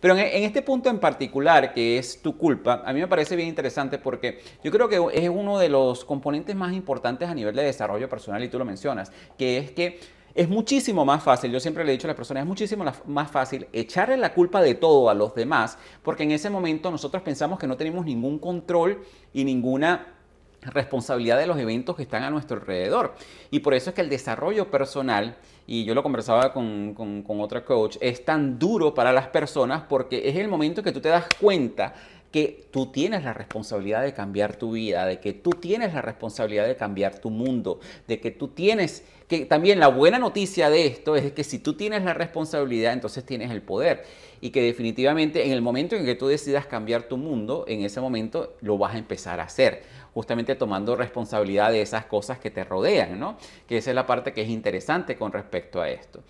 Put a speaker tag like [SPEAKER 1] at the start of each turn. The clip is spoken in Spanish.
[SPEAKER 1] Pero en, este punto en particular, que es tu culpa, a mí me parece bien interesante porque yo creo que es uno de los componentes más importantes a nivel de desarrollo personal, y tú lo mencionas, que es que es muchísimo más fácil, yo siempre le he dicho a las personas, es muchísimo más fácil echarle la culpa de todo a los demás, porque en ese momento nosotros pensamos que no tenemos ningún control y ninguna responsabilidad de los eventos que están a nuestro alrededor. Y por eso es que el desarrollo personal, y yo lo conversaba con, con, otra coach, es tan duro para las personas porque es el momento que tú te das cuenta que tú tienes la responsabilidad de cambiar tu vida, de que tú tienes la responsabilidad de cambiar tu mundo, de que tú tienes, que también la buena noticia de esto es que si tú tienes la responsabilidad, entonces tienes el poder y que definitivamente en el momento en que tú decidas cambiar tu mundo, en ese momento lo vas a empezar a hacer, justamente tomando responsabilidad de esas cosas que te rodean, ¿no? Que esa es la parte que es interesante con respecto a esto.